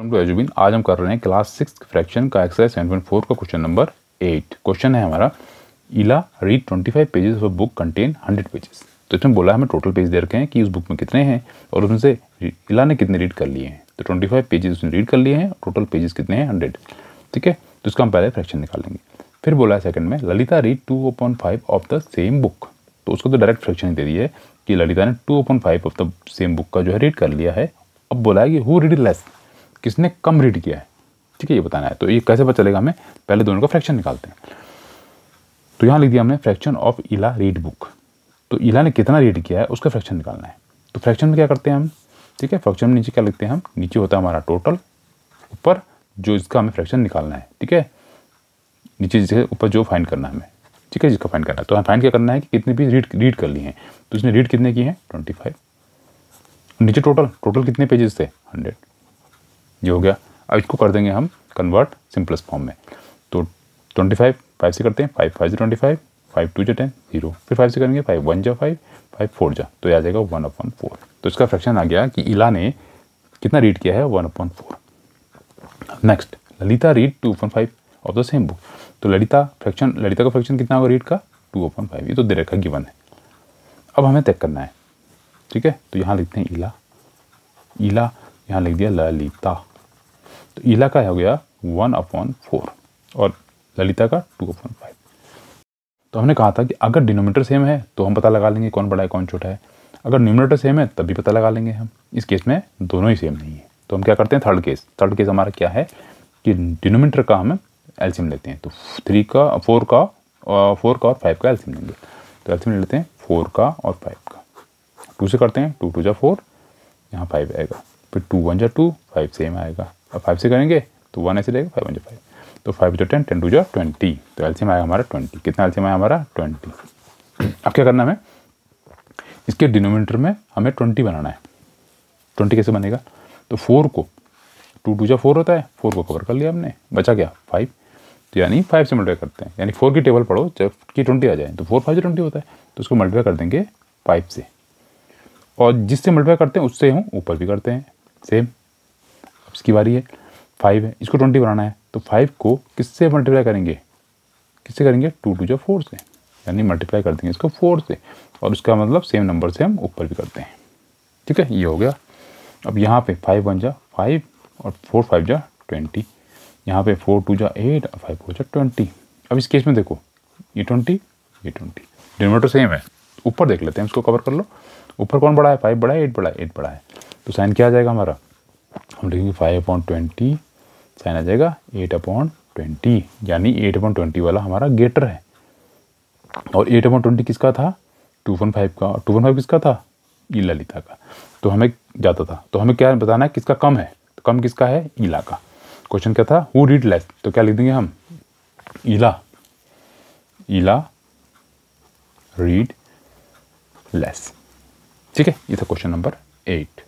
एजुबिन आज हम कर रहे हैं क्लास सिक्स फ्रैक्शन का एक्सरसाइज सेवन पॉइंट फोर का क्वेश्चन नंबर एट क्वेश्चन है हमारा Ila read twenty five pages of book contain hundred pages तो इसमें बोला हमें टोटल पेज दे रखे हैं कि उस बुक में कितने हैं और उसमें से इला ने कितने रीड कर लिए हैं तो ट्वेंटी फाइव पेजेस उसने रीड कर लिए हैं टोटल पेजेस कितने हैं हंड्रेड ठीक है तो इसका हम पहले फ्रैक्शन निकाल लेंगे फिर बोला है सेकंड में Lalita read two upon five of the same book तो उसको तो डायरेक्ट फ्रैक्शन दे दिया है कि ललिता ने two upon five of the same book का जो है रीड कर लिया है अब बोला है कि हु रीड लेस किसने कम रीड किया है ठीक है ये बताना है तो ये कैसे पता चलेगा हमें पहले दोनों का फ्रैक्शन निकालते हैं तो यहाँ लिख दिया हमने fraction of Ila read book तो इला ने कितना रीड किया है उसका फ्रैक्शन निकालना है तो फ्रैक्शन में क्या करते हैं हम ठीक है फ्रैक्शन में नीचे क्या लिखते हैं हम नीचे होता है हमारा टोटल ऊपर जो इसका हमें फ्रैक्शन निकालना है ठीक है नीचे जिसके ऊपर जो फाइन करना है हमें ठीक है जिसका फाइन करना है तो हमें फाइन क्या करना है कि कितने भी रीड रीड कर लिए हैं तो इसने रीड कितने की हैं ट्वेंटी फाइव नीचे टोटल टोटल कितने पेजेस थे हंड्रेड ये हो गया अब इसको कर देंगे हम कन्वर्ट सिंपलेस्ट फॉर्म में तो ट्वेंटी फाइव फाइव से करते हैं फाइव फाइव से ट्वेंटी फाइव फाइव टू जो टेन जीरो फिर फाइव से करेंगे फाइव वन जो फाइव फाइव फोर जा तो आ जाएगा वन अपॉन फोर तो इसका फ्रैक्शन आ गया कि इला ने कितना रीड किया है one upon four next Lalita read two upon five of the same book तो ललिता फ्रैक्शन ललिता का फ्रैक्शन कितना होगा रीड का टू अपॉन फाइव ये तो दे रखा गिवन है अब हमें तय करना है ठीक है तो यहाँ लिखते हैं इला इला यहाँ लिख दिया ललिता तो इला का हो गया वन अपॉन फोर और ललिता का टू अपॉन फाइव तो हमने कहा था कि अगर डिनोमीटर सेम है तो हम पता लगा लेंगे कौन बड़ा है कौन छोटा है अगर न्यूमिनेटर सेम है तब भी पता लगा लेंगे हम इस केस में दोनों ही सेम नहीं है तो हम क्या करते हैं थर्ड केस थर्ड केस हमारा क्या है कि डिनोमीटर का हम एल्सियम लेते हैं तो थ्री का फोर का फोर का और फाइव का एल्सियम लेंगे तो एल्सियम ले लेते हैं फोर का और फाइव का टू से करते हैं टू टू जा फोर यहाँ फाइव आएगा फिर टू वन जा टू फाइव सेम आएगा अब फाइव से करेंगे तो वन ऐसे रहेगा फाइव इंजो फाइव तो फाइव जो टेन टेन टू जो ट्वेंटी तो एल्सियम आया हमारा ट्वेंटी कितना एल्सियम आया हमारा ट्वेंटी अब क्या करना है इसके डिनोमीटर में हमें ट्वेंटी बनाना है ट्वेंटी कैसे बनेगा तो फोर को टू टू जो फोर होता है फोर को कवर कर लिया हमने बचा गया फाइव तो यानी फाइव से मल्टीप्लाई करते हैं यानी फोर की टेबल पढ़ो जब की ट्वेंटी आ जाए तो फोर फाइव जो ट्वेंटी होता है तो उसको मल्टीप्लाई कर देंगे फाइव से और जिससे मल्टीप्लाई करते हैं उससे हम ऊपर भी करते हैं सेम इसकी बारी है फाइव है इसको ट्वेंटी बनाना है तो फाइव को किससे मल्टीप्लाई करेंगे किससे करेंगे टू टू जो फोर से यानी मल्टीप्लाई कर देंगे इसको फोर से और उसका मतलब सेम नंबर से हम ऊपर भी करते हैं ठीक है ये हो गया अब यहाँ पे फाइव वन जा फाइव और फोर फाइव जा ट्वेंटी यहाँ पे फोर टू जा एट और फाइव फोर जा ट्वेंटी अब इस केस में देखो ये ट्वेंटी ये ट्वेंटी डिनोमीटर सेम है ऊपर देख लेते हैं इसको कवर कर लो ऊपर कौन बड़ा है फाइव बढ़ा है एट बढ़ा है एट बड़ा है तो साइन क्या आ जाएगा हमारा हम लिखेंगे फाइव अपॉन ट्वेंटी साइन आ जाएगा एट अपॉन ट्वेंटी यानी एट अपॉन ट्वेंटी वाला हमारा गेटर है और एट अपॉन ट्वेंटी किसका था टू पॉइंट फाइव का टू पॉइंट फाइव किसका था ई ललिता का तो हमें जाता था तो हमें क्या बताना है किसका कम है तो कम किसका है ईला का क्वेश्चन क्या था हु रीड लेस तो क्या लिख देंगे हम ईला ईला रीड लेस ठीक है ये था क्वेश्चन नंबर एट